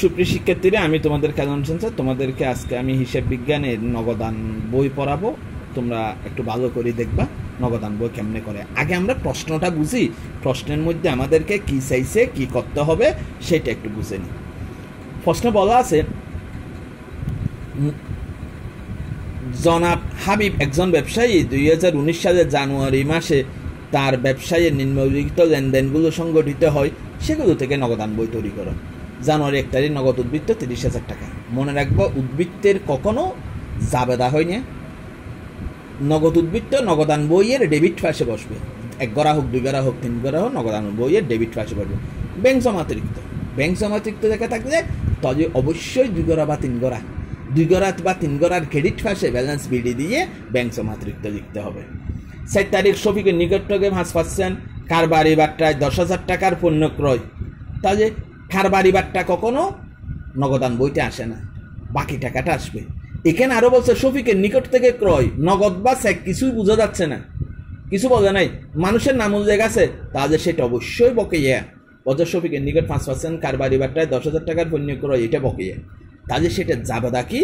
সুপ্রিয় শিক্ষার্থীরা আমি তোমাদের কাজন স্যার তোমাদেরকে আজকে আমি হিসাব বিজ্ঞানের নগদান বই পড়াবো তোমরা একটু ভালো করে দেখবা নগদান বই কেমনে করে আগে আমরা প্রশ্নটা বুঝি প্রশ্নের মধ্যে আমাদেরকে কি চাইছে কি করতে হবে সেটা একটু বুঝে নিই প্রশ্ন বলা আছে জনাব হাবিব একজন ব্যবসায়ী দুই হাজার উনিশ সালের জানুয়ারি মাসে তার ব্যবসায়ের নিম্নলিখিত লেনদেনগুলো সংগঠিত হয় সেগুলো থেকে নগদান বই তৈরি করা জানুয়ারি এক তারিখ নগদ উদ্বৃত্ত তিরিশ হাজার টাকা মনে রাখবো উদ্বৃত্তের কখনো জাবেদা হয়নি নগদ উদ্বৃত্ত নগদান বইয়ের ডেবিট পাশে বসবে এক গড়া হোক দুই গড়া হোক তিন গড়া হোক নগদান বইয়ের ডেবিট পাশে বসবে ব্যাংক জমাতিরিক্ত ব্যাংক জমাতিরিক্ত দেখা থাকলে তবে অবশ্যই দুই গড়া বা তিন গড়া দুই গড়া বা তিন গড়ার ক্রেডিট পাশে ব্যালেন্স বিডি দিয়ে ব্যাংক জমাতিরিক্ত লিখতে হবে সাত তারিখ শফিকের নিকট থেকে পাচ্ছেন কার বাড়ি বাট্টায় দশ হাজার টাকার পণ্য ক্রয় তাহলে কারবারিবারটা কখনো নগদান বইতে আসে না বাকি টাকাটা আসবে এখানে আরও বলছে শফিকের নিকট থেকে ক্রয় নগদ বা স্যাক কিছুই বোঝা যাচ্ছে না কিছু বোঝা নাই মানুষের নাম উল্লেখ আছে তাহলে সেটা অবশ্যই বকেয়া বজর শফিকের নিকট পাঁচ পার্সেন্ট কারবারিবারটায় দশ হাজার টাকার পণ্য ক্রয় এটা বকেয়া তাহলে সেটা যাবে কি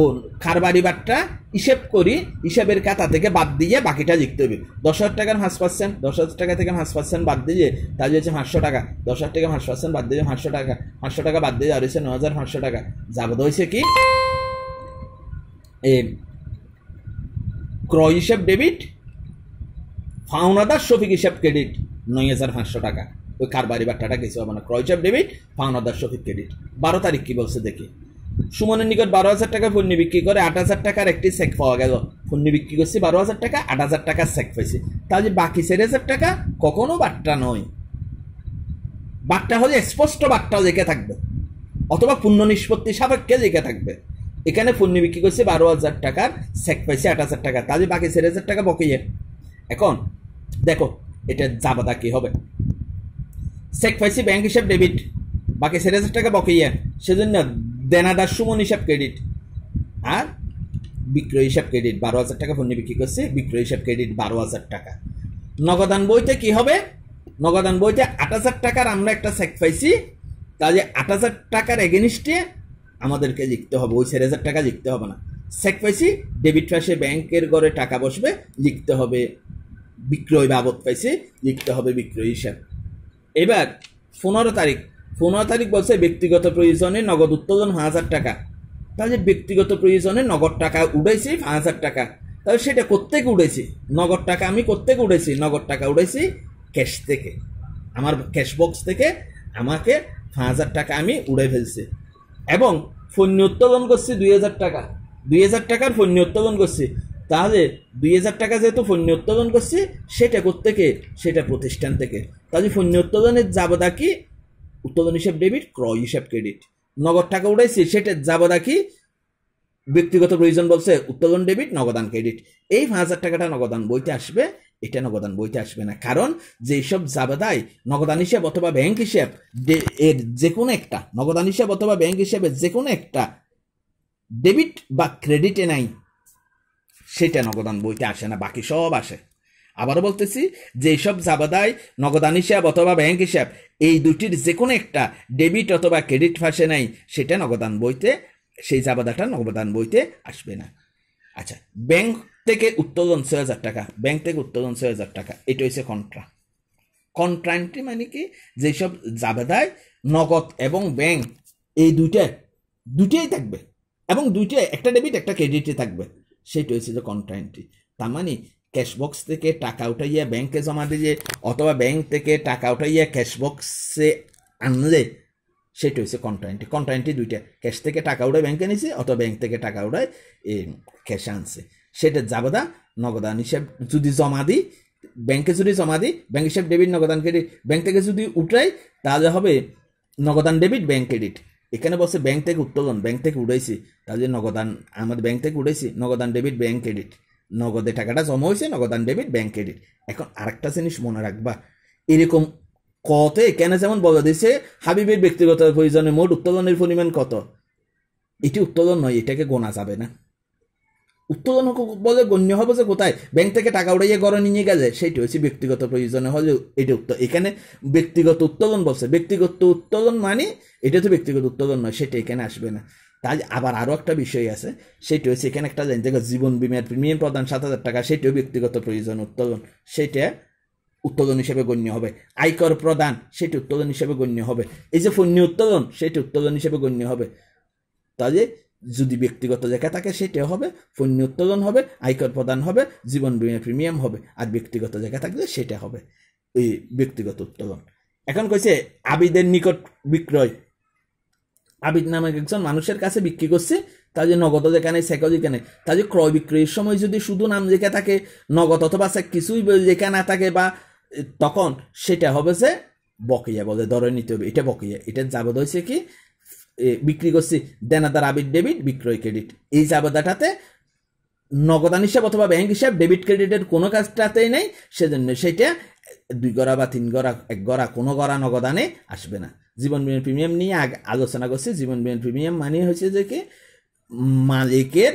ও খারবারি বারটা হিসেব করি হিসেবের খাতা থেকে বাদ দিয়ে বাকিটা লিখতে হবে দশ হাজার টাকার পাঁচ পার্সেন্ট দশ হাজার টাকা থেকে পাঁচ পার্সেন্ট বাদ দিয়ে তার হচ্ছে পাঁচশো টাকা দশ হাজার টাকা পাঁচ পার্সেন্ট বাদ দিয়ে পাঁচশো টাকা পাঁচশো টাকা বাদ দিয়ে আর হয়েছে ন হাজার পাঁচশো টাকা যাবত হয়েছে কি এ ক্রয় হিসেব ডেবিট ফাউনাদার শফিক হিসেব ক্রেডিট নয় হাজার পাঁচশো টাকা ওই কারবারি বাট্টাটা কিছু হবে না ক্রয় হিসেব ডেবিট ফাউনাদার শফিক ক্রেডিট বারো তারিখ কি বলছে দেখি সুমনের নিকট বারো হাজার টাকা পণ্য বিক্রি করে আট হাজার টাকার একটি সেক পাওয়া গেল পণ্য বিক্রি করছি বারো হাজার টাকা আট হাজার টাকার সেক পাইছি তাহলে বাকি চার হাজার টাকা কখনো বাট্টা নয় বাট্টা হলে স্পষ্ট বাট্টা লেখা থাকবে অথবা পূর্ণ নিষ্পত্তি সাপেক্ষে লেখা থাকবে এখানে পণ্য বিক্রি করছি বারো হাজার টাকার সেক পাইছে আট হাজার টাকা তাহলে বাকি চার হাজার টাকা বকেয়ে এখন দেখো এটা জাবাদা কী হবে সেক পাইছি ব্যাংক হিসাব ডেবিট বাকি চার হাজার টাকা বকেইয়ে সেজন্য দেনাদার সুমন হিসাব ক্রেডিট আর বিক্রয় হিসাব ক্রেডিট বারো হাজার টাকা পণ্য বিক্রি করছে বিক্রয় হিসাব ক্রেডিট বারো হাজার টাকা নগদান বইতে কি হবে নগদান বইতে আট হাজার টাকার আমরা একটা চেক পাইছি তাহলে আট হাজার টাকার এগেনিস্টে আমাদেরকে লিখতে হবে ওই চার হাজার টাকা লিখতে হবে না চেক পাইছি ডেবিট পাশে ব্যাংকের ঘরে টাকা বসবে লিখতে হবে বিক্রয় বাবদ পাইছি লিখতে হবে বিক্রয় হিসাব এবার পনেরো তারিখ পনেরো তারিখ বলছে ব্যক্তিগত প্রয়োজনে নগদ উত্তোলন পাঁচ হাজার টাকা তাহলে ব্যক্তিগত প্রয়োজনে নগদ টাকা উঠেছি পাঁচ হাজার টাকা তাহলে সেটা কোত্থেকে উড়েছি নগদ টাকা আমি কোত্থেকে উড়েছি নগদ টাকা উড়েছি ক্যাশ থেকে আমার ক্যাশ বক্স থেকে আমাকে পাঁচ হাজার টাকা আমি উড়ে ফেলছি এবং পণ্য উত্তোলন করছি দুই হাজার টাকা দুই হাজার টাকার পণ্য উত্তোলন করছি তাহলে দুই হাজার টাকা যেহেতু পণ্য উত্তোলন করছি সেটা কোত্থেকে সেটা প্রতিষ্ঠান থেকে তাহলে পণ্য উত্তোলনের যাবদা কি উৎপাদন হিসাব ডেবিট ক্রয় হিসাব ক্রেডিট নগদ টাকা উঠাইছি সেটা যাবো দেখি ব্যক্তিগত প্রয়োজন বলছে উৎপাদন ডেবিট নগদান ক্রেডিট এই পাঁচ হাজার টাকাটা নগদান বইতে আসবে এটা নগদান বইতে আসবে না কারণ যেসব জাবেদায় নগদান হিসাব অথবা ব্যাংক হিসাব এর যে কোনো একটা নগদান হিসাব অথবা ব্যাংক হিসাবে যে কোনো একটা ডেবিট বা ক্রেডিটে নাই সেটা নগদান বইতে আসে না বাকি সব আসে আবারও বলতেছি যে সব জাবাদায় নগদান হিসাব অথবা ব্যাংক হিসাব এই দুটির যে কোনো একটা ডেবিট অথবা ক্রেডিট ফাঁসে নাই সেটা নগদান বইতে সেই জাবাদাটা নগদান বইতে আসবে না আচ্ছা ব্যাংক থেকে উত্তোলন ছয় হাজার টাকা ব্যাংক থেকে উত্তোলন ছয় হাজার টাকা এটা হচ্ছে কন্ট্রা কন্ট্রান্টটি মানে কি যেসব জাবেদায় নগদ এবং ব্যাংক এই দুইটা দুইটাই থাকবে এবং দুইটা একটা ডেবিট একটা ক্রেডিটে থাকবে সেটা হয়েছে যে কন্ট্রান্টটি তার মানে ক্যাশবক্স থেকে টাকা উঠাইয়া ব্যাংকে জমা দিয়ে অথবা ব্যাংক থেকে টাকা উঠাইয়া ক্যাশবক্সে আনলে সেটা হচ্ছে কন্টাইনটি কন্টাইনটি দুইটা ক্যাশ থেকে টাকা উঠায় ব্যাংকে নিছে অথবা ব্যাংক থেকে টাকা উঠায় এই ক্যাশে আনছে সেটা যাবদা নগদান হিসেব যদি জমা দিই ব্যাংকে যদি জমা দিই ব্যাংক হিসেব ডেবিট নগদান ক্রেডিট ব্যাংক থেকে যদি উঠাই তাহলে হবে নগদান ডেবিট ব্যাংক ক্রেডিট এখানে বসে ব্যাংক থেকে উত্তোলন ব্যাংক থেকে উঠেছি তাহলে নগদান আমাদের ব্যাংক থেকে উঠেছি নগদান ডেবিট ব্যাংক ক্রেডিট নগদে টাকাটা জমা হয়েছে নগদ আন ডেবিট ব্যাঙ্ক ক্রেডিট এখন আরেকটা জিনিস মনে রাখবা এরকম কত কেন যেমন বলা দিয়েছে হাবিবের ব্যক্তিগত প্রয়োজনে মোট উত্তোলনের পরিমাণ কত এটি উত্তোলন নয় এটাকে গোনা যাবে না উত্তোলন বলে গণ্য হবে যে কোথায় ব্যাংক থেকে টাকা উড়াইয়ে গড়ে নিয়ে গেলে সেটি হচ্ছে ব্যক্তিগত প্রয়োজনে হলে এটা উত্তর এখানে ব্যক্তিগত উত্তোলন বলছে ব্যক্তিগত উত্তোলন মানে এটা তো ব্যক্তিগত উত্তোলন নয় সেটা এখানে আসবে না তাই আবার আরও একটা বিষয় আছে সেটি হচ্ছে এখানে একটা দেখো জীবন বিমার প্রিমিয়াম প্রদান সাত হাজার টাকা সেটিও ব্যক্তিগত প্রয়োজন উত্তোলন সেটা উত্তোলন হিসেবে গণ্য হবে আয়কর প্রদান সেটি উত্তোলন হিসেবে গণ্য হবে এই যে পণ্য উত্তোলন সেটি উত্তোলন হিসেবে গণ্য হবে তাহলে যদি ব্যক্তিগত জায়গা থাকে সেটা হবে পণ্য উত্তোলন হবে আয়কর প্রদান হবে জীবন বিমার প্রিমিয়াম হবে আর ব্যক্তিগত জায়গা থাকলে সেটা হবে এই ব্যক্তিগত উত্তোলন এখন কইছে আবিদের নিকট বিক্রয় আবিদ নামক একজন মানুষের কাছে বিক্রি করছে তা যে নগদ যেখানে সেকও যেখানে তা যে ক্রয় বিক্রয়ের সময় যদি শুধু নাম লেখা থাকে নগদ অথবা সে কিছুই যেখানে না থাকে বা তখন সেটা হবে যে বকেয়া বলে ধরে নিতে হবে এটা বকেয়া এটা যাবদ হয়েছে কি বিক্রি করছি দেনাদার আবিদ ডেবিট বিক্রয় ক্রেডিট এই জাবেদাটাতে নগদান হিসাব অথবা ব্যাংক হিসাব ডেবিট ক্রেডিটের কোনো কাজটাতেই নেই সেজন্য সেটা দুই গড়া বা তিন গড়া এক গড়া কোনো গড়া নগদানে আসবে না জীবন বিমা প্রিমিয়াম নিয়ে আলোচনা করছি জীবন বিমা প্রিমিয়াম মানে হচ্ছে যে কি মালিকের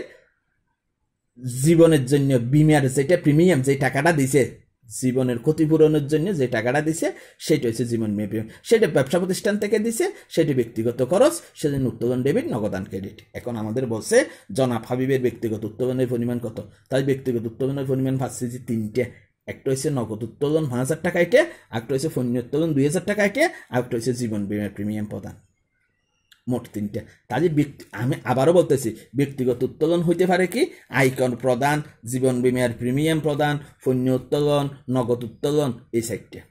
জীবনের জন্য বিমার যেটা প্রিমিয়াম যে টাকাটা দিছে জীবনের ক্ষতিপূরণের জন্য যে টাকাটা দিছে সেটা হচ্ছে জীবন বিমা প্রিমিয়াম সেটা ব্যবসা প্রতিষ্ঠান থেকে দিছে সেটি ব্যক্তিগত খরচ সেজন্য উত্তোলন ডেবিট নগদান ক্রেডিট এখন আমাদের বলছে জনাব হাবিবের ব্যক্তিগত উত্তোলনের পরিমাণ কত তাই ব্যক্তিগত উত্তোলনের পরিমাণ ভাবছে যে তিনটে একটা হয়েছে নগদ উত্তোলন পাঁচ হাজার টাকাকে একটা হয়েছে পণ্য উত্তোলন দুই হাজার টাকাকে একটা হয়েছে জীবন বিমা প্রিমিয়াম প্রদান মোট তিনটা তাহলে ব্যক্তি আমি আবারও বলতেছি ব্যক্তিগত উত্তোলন হইতে পারে কি আইকন প্রদান জীবন বিমার প্রিমিয়াম প্রদান পণ্য উত্তোলন নগদ উত্তোলন এই সাইডটা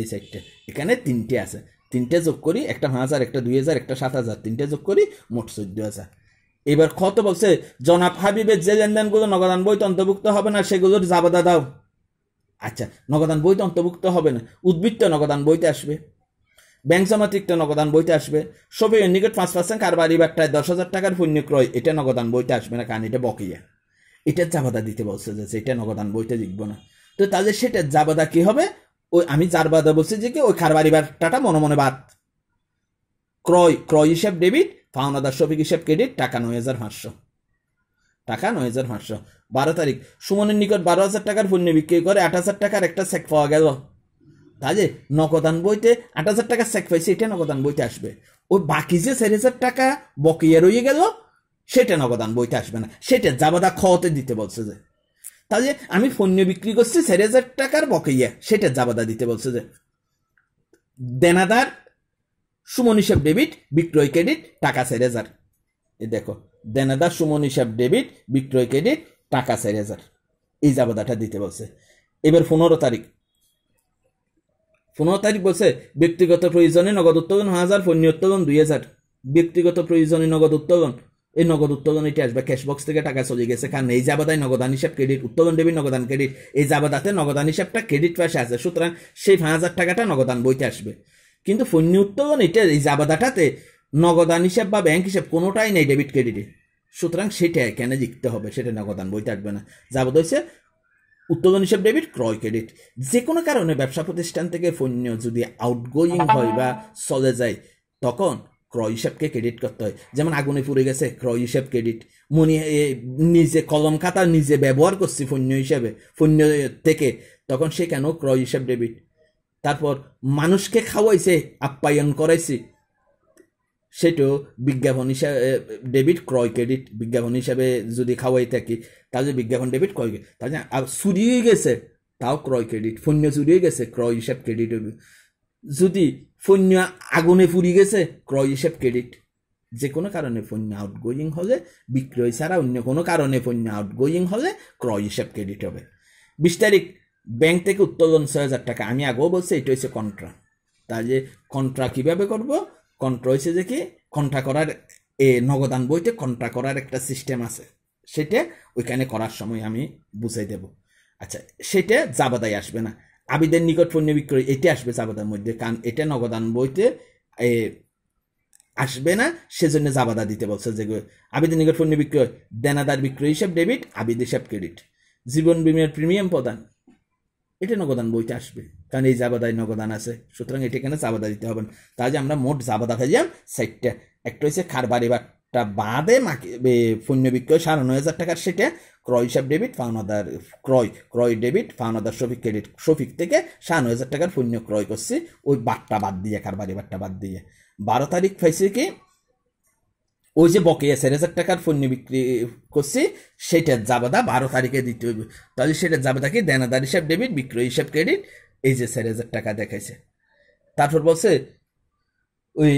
এই সাইডটা এখানে তিনটে আছে তিনটে যোগ করি একটা পাঁচ হাজার একটা দুই হাজার একটা সাত হাজার তিনটে যোগ করি মোট চোদ্দ হাজার এবার ক্ষত বলছে জনাব হাবিবের যে লেনদেনগুলো নগদান বইতে অন্তর্ভুক্ত হবে না সেগুলোর জাবাদা দাও আচ্ছা নগদান বইতে অন্তর্ভুক্ত হবে না উদ্বৃত্ত নগদান বইতে আসবে ব্যাংক জমাতিক্ত নগদান বইতে আসবে সবই নিকট পাঁচ পার্সেন্ট কারবার বাট্টায় দশ হাজার টাকার পণ্য ক্রয় এটা নগদান বইতে আসবে না কারণ এটা বকিয়া এটা জাবাদা দিতে বলছে যে এটা নগদান বইতে লিখবো না তো তাহলে সেটা জাবাদা কি হবে ওই আমি জারবাদা বলছি যে কি ওই কারবার বাট্টাটা মনে মনে বাদ ক্রয় ক্রয় হিসাব ডেবিট পাওনাদার শফিক হিসেব ক্রেডিট টাকা নয় হাজার পাঁচশো টাকা নয় হাজার পাঁচশো বারো তারিখ সুমনের নিকট বারো হাজার টাকার পণ্য বিক্রি করে আট হাজার টাকার একটা সেক পাওয়া গেল তাহলে নকদান বইতে আট হাজার টাকার সেক পাইছে এটা নকদান বইতে আসবে ওই বাকি যে চার হাজার টাকা বকিয়া রয়ে গেল সেটা নগদান বইতে আসবে না সেটা জাবাদা খতে দিতে বলছে যে তাহলে আমি পণ্য বিক্রি করছি চার হাজার টাকার বকাইয়া সেটা জাবাদা দিতে বলছে যে দেনাদার সুমন হিসাব ডেবিট বিক্রয় ক্রেডিট টাকা চার হাজার দেখো দেনাদার সুমন হিসাব ডেবিট বিক্রয় ক্রেডিট টাকা চার হাজার এই জাবাদাটা দিতে বলছে এবার পনেরো তারিখ পনেরো তারিখ বলছে ব্যক্তিগত প্রয়োজনে নগদ উত্তোলন হাজার পণ্য উত্তোলন দুই হাজার ব্যক্তিগত প্রয়োজনে নগদ উত্তোলন এই নগদ উত্তোলন এটি আসবে ক্যাশবক্স থেকে টাকা চলে গেছে কারণ এই জাবাদায় নগদান হিসাব ক্রেডিট উত্তোলন ডেবিট নগদান ক্রেডিট এই জাবাদাতে নগদান হিসাবটা ক্রেডিট পাশে আছে সুতরাং সেই পাঁচ হাজার টাকাটা নগদান বইতে আসবে কিন্তু ফৈন্য উত্তোলন এটা এই জাবাদাটাতে নগদান হিসাব বা ব্যাংক হিসাব কোনোটাই নেই ডেবিট ক্রেডিটে সুতরাং সেটা কেন লিখতে হবে সেটা নগদান বইতে আসবে না যাবত হয়েছে উত্তোলন হিসাব ডেবিট ক্রয় ক্রেডিট যে কোনো কারণে ব্যবসা প্রতিষ্ঠান থেকে পণ্য যদি আউটগোয়িং হয় বা চলে যায় তখন ক্রয় হিসাবকে ক্রেডিট করতে হয় যেমন আগুনে পুড়ে গেছে ক্রয় হিসাব ক্রেডিট মনি নিজে কলম খাতা নিজে ব্যবহার করছি পণ্য হিসাবে পণ্য থেকে তখন সে কেন ক্রয় হিসাব ডেবিট তারপর মানুষকে খাওয়াইছে আপ্যায়ন করাইছে সেটাও বিজ্ঞাপন হিসাবে ডেবিট ক্রয় ক্রেডিট বিজ্ঞাপন হিসাবে যদি খাওয়াই থাকি তাহলে বিজ্ঞাপন ডেবিট ক্রয় তাহলে আর চুরি হয়ে গেছে তাও ক্রয় ক্রেডিট পণ্য চুরি হয়ে গেছে ক্রয় হিসাব ক্রেডিট হবে যদি পণ্য আগুনে পুড়ি গেছে ক্রয় হিসাব ক্রেডিট যে কোনো কারণে পণ্য আউটগোয়িং হলে বিক্রয় ছাড়া অন্য কোনো কারণে পণ্য আউটগোয়িং হলে ক্রয় হিসাব ক্রেডিট হবে বিশ তারিখ ব্যাংক থেকে উত্তোলন ছয় হাজার টাকা আমি আগেও বলছি এটা হচ্ছে কন্ট্রা যে কন্ট্রা কিভাবে করব কন্ট্রা হয়েছে যে কি কন্ট্রা করার এ নগদান বইতে কন্ট্রা করার একটা সিস্টেম আছে সেটা ওইখানে করার সময় আমি বুঝাই দেব আচ্ছা সেটা জাবাদাই আসবে না আবিদের নিকট পণ্য বিক্রয় এটা আসবে জাবাদার মধ্যে কারণ এটা নগদান বইতে এ আসবে না সেজন্য জাবাদা দিতে বলছে যে আবেদন নিকট পণ্য বিক্রয় দেনাদার বিক্রয় হিসাব ডেবিট আবিদ হিসাব ক্রেডিট জীবন বিমার প্রিমিয়াম প্রদান এটা নগদান বইতে আসবে কারণ এই জাবাদায় নগদান আছে সুতরাং এটা এখানে জাবাদা দিতে হবে যে আমরা মোট জাবাদা খাইয়াম সাইটটা একটা হচ্ছে খারবারি বাট্টা বাদে মাকে পণ্য বিক্রয় সাড়ে নয় হাজার টাকার সেটা ক্রয় হিসাব ডেবিট পাওনাদার ক্রয় ক্রয় ডেবিট পাওনাদার শফিক ক্রেডিট শফিক থেকে সাড়ে নয় হাজার টাকার পণ্য ক্রয় করছি ওই বাটটা বাদ দিয়ে খারবারি বাট্টা বাদ দিয়ে বারো তারিখ পাইছে কি ওই যে বকেয়া চার হাজার টাকার পণ্য বিক্রি করছি সেটার জাবাদা বারো তারিখে দিতে হইবে তাহলে সেটা জাবাদাকে দেনাদার হিসাব ডেবিট বিক্রয় হিসাব ক্রেডিট এই যে চার হাজার টাকা দেখাইছে তারপর বলছে ওই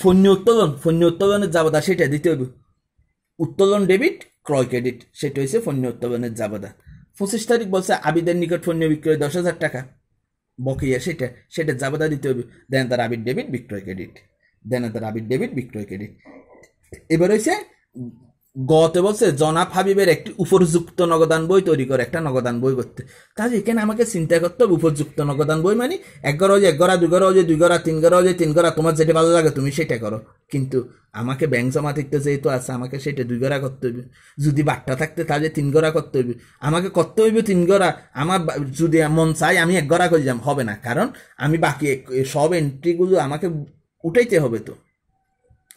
পণ্য উত্তোলন পণ্য উত্তোলনের জাবাদা সেটা দিতে হবে উত্তোলন ডেবিট ক্রয় ক্রেডিট সেটা হয়েছে পণ্য উত্তোলনের জাবাদা পঁচিশ তারিখ বলছে আবিদের নিকট পণ্য বিক্রয় দশ হাজার টাকা বকেয়া সেটা সেটা জাবাদা দিতে হবে দেন তার আবির ডেবিট বিক্রয় ক্রেডিট এটা আবির ডেবিট বিক্রয় ক্রেডিট এবার হয়েছে গতে বলছে জনাব হাবিবের একটি উপযুক্ত নগদান বই তৈরি করে একটা নগদান বই করতে তাহলে এখানে আমাকে চিন্তা করতে হবে উপযুক্ত নগদান বই মানে এক গড়া যে এক গড়া দুই গড়া যে দুই গড়া তিন গড়া যে তিন গড়া তোমার যেটা ভালো লাগে তুমি সেটা করো কিন্তু আমাকে ব্যাংক জমা থাকতে যেহেতু আছে আমাকে সেটা দুই গড়া করতে হইবে যদি বাট্টা থাকতে তাহলে তিন গড়া করতে হইবে আমাকে করতে হইবে তিন গড়া আমার যদি মন চাই আমি এক গড়া যাম হবে না কারণ আমি বাকি সব এন্ট্রিগুলো আমাকে উঠাইতে হবে তো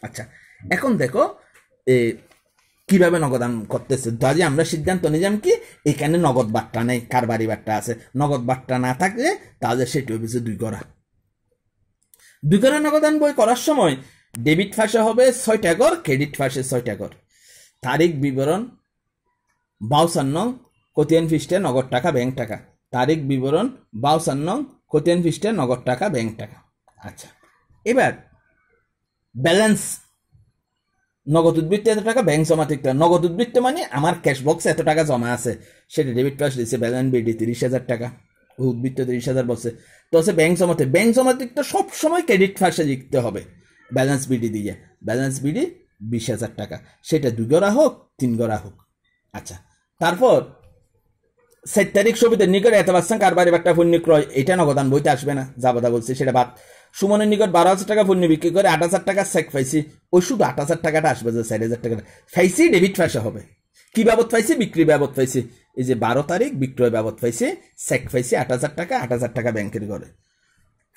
আচ্ছা এখন দেখো কিভাবে নগদান করতেছে যদি আমরা সিদ্ধান্ত নিলাম কি এখানে নগদ বাট্টা নেই বাড়ি বাট্টা আছে নগদ বাট্টা না থাকলে তাহলে সেটি হয়েছে দুই করা দুই করা নগদান বই করার সময় ডেবিট ফাঁসে হবে ছয়টা কর ক্রেডিট ফাঁসে ছয়টা কর তারিখ বিবরণ বাউসান্ন কোতিয়ান ফিস্টে নগদ টাকা ব্যাংক টাকা তারিখ বিবরণ বাউসান্ন কোতিয়ান ফিস্টে নগদ টাকা ব্যাংক টাকা আচ্ছা এবার ব্যালেন্স নগদ উদ্বৃত্তে এত টাকা ব্যাংক জমা ঠিক নগদ উদ্বৃত্ত মানে আমার ক্যাশ বক্সে এত টাকা জমা আছে সেটা ডেবিট পাস দিয়েছে ব্যালেন্স বিডি তিরিশ হাজার টাকা উদ্বৃত্ত তিরিশ হাজার বসে তো আছে ব্যাংক জমাতে ব্যাংক জমা তো সবসময় ক্রেডিট ফার্সে লিখতে হবে balance B D balance B বিশ হাজার টাকা সেটা দুই গড়া হোক তিন গড়া হোক আচ্ছা তারপর সাত তারিখ সবিতে নিকট এত পাচ্ছেন কারবার একটা পণ্য ক্রয় এটা নগদান বইতে আসবে না যাবদা বলছে সেটা বাদ সুমনের নিকট বারো হাজার টাকা পণ্য বিক্রি করে আট হাজার টাকা চেক ফাইসি ওই শুধু আট হাজার টাকাটা আসবে যে চার হাজার টাকাটা ফাইসি ডেবিট ফাইসা হবে কি বাবদ পাইছি বিক্রি বাবদ পাইছি এই যে বারো তারিখ বিক্রয় বাবদ পাইছি চেক ফাইসি আট হাজার টাকা আট হাজার টাকা ব্যাংকের ঘরে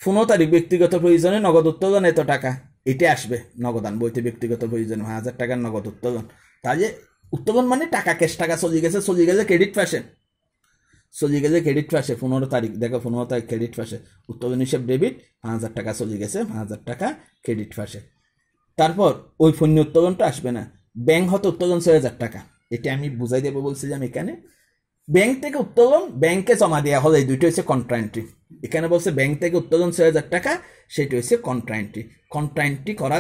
পনেরো তারিখ ব্যক্তিগত প্রয়োজনে নগদ উত্তোলন এত টাকা এটা আসবে নগদান বইতে ব্যক্তিগত প্রয়োজন হাজার টাকার নগদ উত্তোলন তাই উত্তোলন মানে টাকা ক্যাশ টাকা চলে গেছে চলে গেছে ক্রেডিট ফ্যাশন চলে গেছে ক্রেডিট পাশে পনেরো তারিখ দেখো পনেরো তারিখ ক্রেডিট পাশে উত্তোলন হিসেব ডেবিট পাঁচ হাজার টাকা চলে গেছে পাঁচ হাজার টাকা ক্রেডিট পাশে তারপর ওই পণ্য উত্তোলনটা আসবে না ব্যাংক হতে উত্তোলন ছয় হাজার টাকা এটা আমি বুঝাই দেবো বলছিলাম এখানে ব্যাংক থেকে উত্তোলন ব্যাংকে জমা দেওয়া হলে এই দুইটা হচ্ছে এন্ট্রি এখানে বলছে ব্যাংক থেকে উত্তোলন ছয় হাজার টাকা সেটি হচ্ছে কন্ট্রা এন্ট্রি করা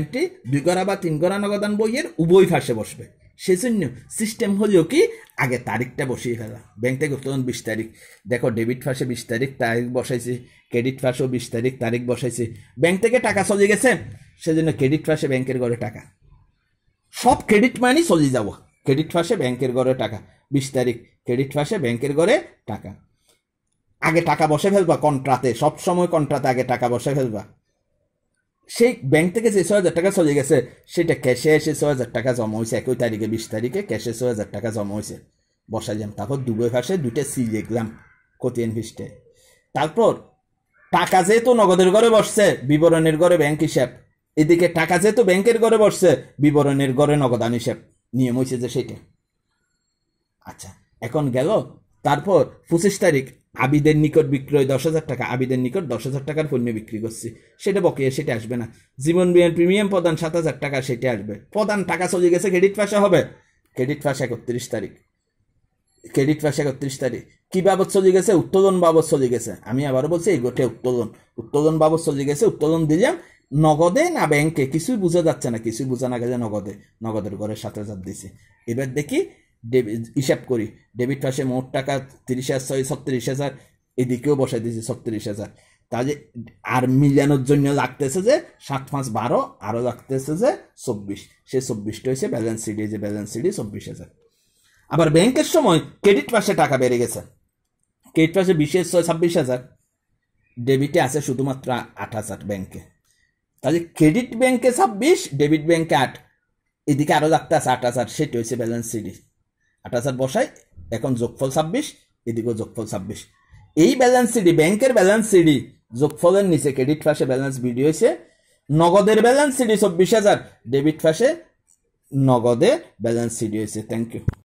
এন্ট্রি দুই গড়া বা তিন গড়া নগদান বইয়ের উভয় ফাঁসে বসবে সেজন্য সিস্টেম হলেও কি আগে তারিখটা বসিয়ে ফেলা ব্যাংক থেকে তখন বিশ তারিখ দেখো ডেবিট ফার্সে বিশ তারিখ তারিখ বসাইছে ক্রেডিট ফার্সেও বিশ তারিখ তারিখ বসাইছে ব্যাংক থেকে টাকা চলে গেছে সেজন্য ক্রেডিট ফার্সে ব্যাংকের ঘরে টাকা সব ক্রেডিট মানি চলে যাবো ক্রেডিট ফার্সে ব্যাংকের ঘরে টাকা বিশ তারিখ ক্রেডিট ফার্সে ব্যাংকের ঘরে টাকা আগে টাকা বসে ফেলবা কন্ট্রাতে সব সময় কন্ট্রাতে আগে টাকা বসে ফেলবা সেই ব্যাংক থেকে যে ছয় হাজার টাকা চলে গেছে সেটা ক্যাশে এসে ছ হাজার টাকা জমা হয়েছে একই তারিখে বিশ তারিখে ক্যাশে ছ হাজার টাকা জমা হয়েছে যাম তারপর দুবে পাশে দুইটা সিল দেখলাম কতিয়ান ফিস্টে তারপর টাকা যেহেতু নগদের ঘরে বসছে বিবরণের ঘরে ব্যাংক হিসাব এদিকে টাকা যেহেতু ব্যাংকের ঘরে বসছে বিবরণের ঘরে নগদান হিসাব নিয়ম হয়েছে যে সেটা আচ্ছা এখন গেল তারপর পঁচিশ তারিখ আবিদের নিকট বিক্রয় দশ হাজার টাকা আবিদের নিকট দশ হাজার টাকার পণ্য বিক্রি করছি সেটা বকেয়া সেটা আসবে না জীবন বিমার প্রিমিয়াম প্রদান সাত হাজার টাকা সেটা আসবে প্রদান টাকা চলে গেছে ক্রেডিট ফাঁসা হবে ক্রেডিট ফাঁস একত্রিশ তারিখ ক্রেডিট ফাঁস একত্রিশ তারিখ কী বাবদ চলে গেছে উত্তোলন বাবদ চলে গেছে আমি আবারও বলছি এই গোটে উত্তোলন উত্তোলন বাবদ চলে গেছে উত্তোলন দিলাম নগদে না ব্যাংকে কিছুই বোঝা যাচ্ছে না কিছুই বোঝা না গেছে নগদে নগদের ঘরে সাত হাজার দিছে এবার দেখি হিসাব করি ডেবিট পাশে মোট টাকা তিরিশ হাজার ছয় ছত্রিশ হাজার এদিকেও বসাই দিয়েছি ছত্রিশ হাজার তাহলে আর মিলানোর জন্য লাগতেছে যে সাত পাঁচ বারো আরও লাগতেছে যে চব্বিশ সে চব্বিশটা হয়েছে balance C D balance C চব্বিশ হাজার আবার ব্যাংকের সময় ক্রেডিট পাশে টাকা বেড়ে গেছে ক্রেডিট পাশে বিশেষ ছয় ছাব্বিশ হাজার ডেবিটে আছে শুধুমাত্র আট হাজার ব্যাংকে তাহলে ক্রেডিট ব্যাংকে ছাব্বিশ ডেবিট ব্যাংকে আট এদিকে আরও লাগতে আছে আট হাজার সেটি হয়েছে ব্যালেন্স সিডি আঠাশ আর বসাই এখন যোগফল ছাব্বিশ এদিকেও যোগফল ছাব্বিশ এই ব্যালেন্স সিডি ব্যাংকের ব্যালেন্স সিডি যোগফলের নিচে ক্রেডিট ফাঁসে ব্যালেন্স বিডি হয়েছে নগদের ব্যালেন্স সিডি চব্বিশ হাজার ডেবিট ফাঁসে নগদে balance C D thank you